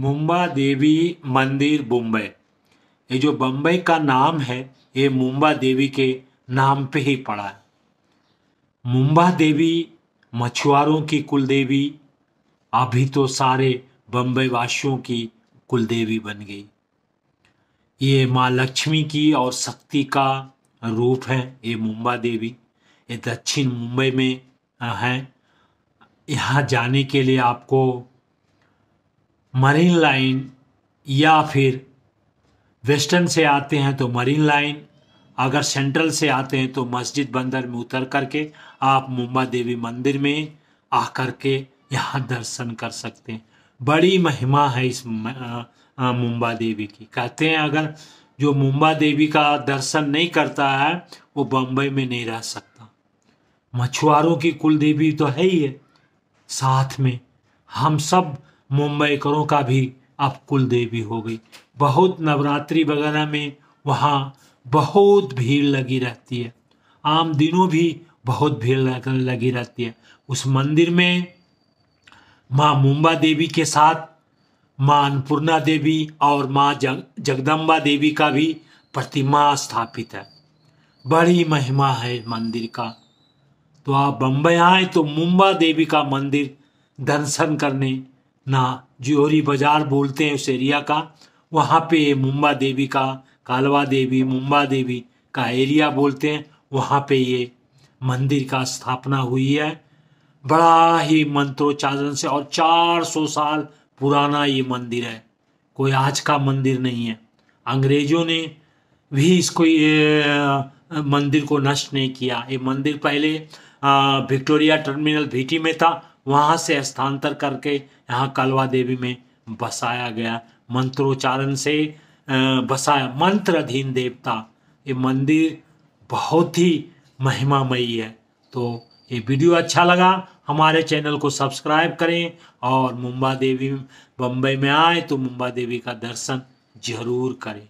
मुंबा देवी मंदिर मुंबई ये जो बम्बई का नाम है ये मुंबा देवी के नाम पे ही पड़ा है मुंबा देवी मछुआरों की कुल देवी अभी तो सारे बम्बई वासियों की कुल देवी बन गई ये माँ लक्ष्मी की और शक्ति का रूप है ये मुंबा देवी ये दक्षिण मुंबई में है यहाँ जाने के लिए आपको मरीन लाइन या फिर वेस्टर्न से आते हैं तो मरीन लाइन अगर सेंट्रल से आते हैं तो मस्जिद बंदर में उतर करके आप मुंबा देवी मंदिर में आकर के यहाँ दर्शन कर सकते हैं बड़ी महिमा है इस मुंबा देवी की कहते हैं अगर जो मुंबा देवी का दर्शन नहीं करता है वो बम्बई में नहीं रह सकता मछुआरों की कुल देवी तो है ही है साथ में हम सब मुंबईकरों का भी अब कुल देवी हो गई बहुत नवरात्रि वगैरह में वहाँ बहुत भीड़ लगी रहती है आम दिनों भी बहुत भीड़ लगी रहती है उस मंदिर में माँ मुंबा देवी के साथ माँ अन्नपूर्णा देवी और माँ जग जगदम्बा देवी का भी प्रतिमा स्थापित है बड़ी महिमा है मंदिर का तो आप बम्बई आए तो मुंबा देवी का मंदिर दर्शन करने ना ज्योरी बाजार बोलते हैं उस एरिया का वहाँ पे मुम्बा देवी का कालवा देवी मुम्बा देवी का एरिया बोलते हैं वहाँ पे ये मंदिर का स्थापना हुई है बड़ा ही मंत्रोच्चारण से और 400 साल पुराना ये मंदिर है कोई आज का मंदिर नहीं है अंग्रेजों ने भी इसको ये मंदिर को नष्ट नहीं किया ये मंदिर पहले विक्टोरिया टर्मिनल भीटी में था वहाँ से स्थानांतर करके यहाँ कालवा देवी में बसाया गया मंत्रोच्चारण से बसाया मंत्र अधीन देवता ये मंदिर बहुत ही महिमामयी है तो ये वीडियो अच्छा लगा हमारे चैनल को सब्सक्राइब करें और मुंबा देवी बम्बई में आए तो मुंबा देवी का दर्शन जरूर करें